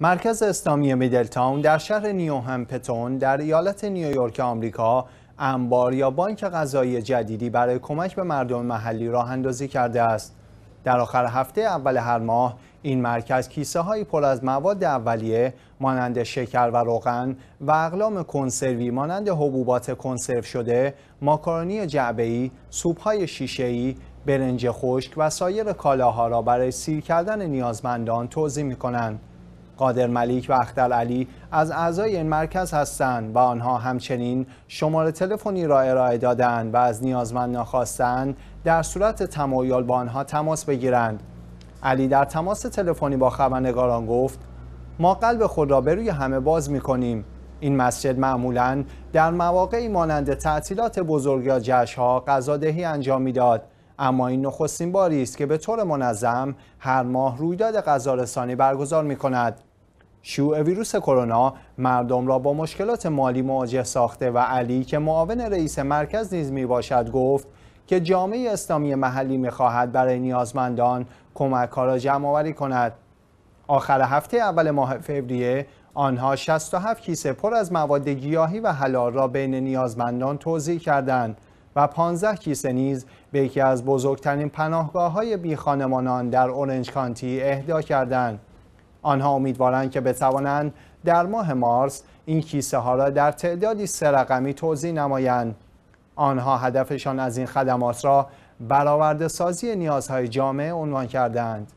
مرکز اسلامی تاون در شهر نیوهمپتون در ایالت نیویورک آمریکا انبار یا بانک غذایی جدیدی برای کمک به مردم محلی راه اندازی کرده است. در آخر هفته اول هر ماه این مرکز کیسه هایی پر از مواد اولیه مانند شکر و روغن و اقلام کنسروی مانند حبوبات کنسرو شده، ماکارونی جعبه‌ای، سوپ‌های شیشه‌ای، برنج خشک و سایر کالاها را برای سیر کردن نیازمندان توضیح می‌کنند. قادر ملیک و اختر علی از اعضای این مرکز هستند و آنها همچنین شماره تلفنی را ارائه دادند و از نیازمندان خواستند در صورت تمایل با آنها تماس بگیرند علی در تماس تلفنی با خبرنگاران گفت ما قلب خود را به روی همه باز می کنیم این مسجد معمولا در مواقعی مانند تعطیلات بزرگ یا جشنها غذادهی انجام میداد اما این نخستین باری است که به طور منظم هر ماه رویداد غذارسانی برگزار می کند. شیوع ویروس کرونا مردم را با مشکلات مالی مواجه ساخته و علی که معاون رئیس مرکز نیز می باشد گفت که جامعه اسلامی محلی می خواهد برای نیازمندان کمک را جمع آوری کند. آخر هفته اول ماه فوریه آنها 67 کیسه پر از مواد گیاهی و حلال را بین نیازمندان توضیح کردند. و 15 کیسه نیز به یکی از بزرگترین پناهگاه های بی خانمانان در اورنج کانتی اهدا کردند. آنها امیدوارند که بتوانند در ماه مارس این کیسه ها را در تعدادی سه رقمی توضیح نمایند. آنها هدفشان از این خدمات را برآورده سازی نیازهای جامعه عنوان کردند.